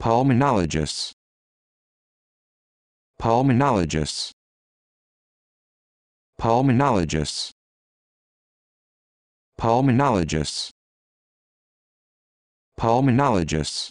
Pulmonologists. Pulmonologists. Pulmonologists. Pulmonologists. Pulmonologists.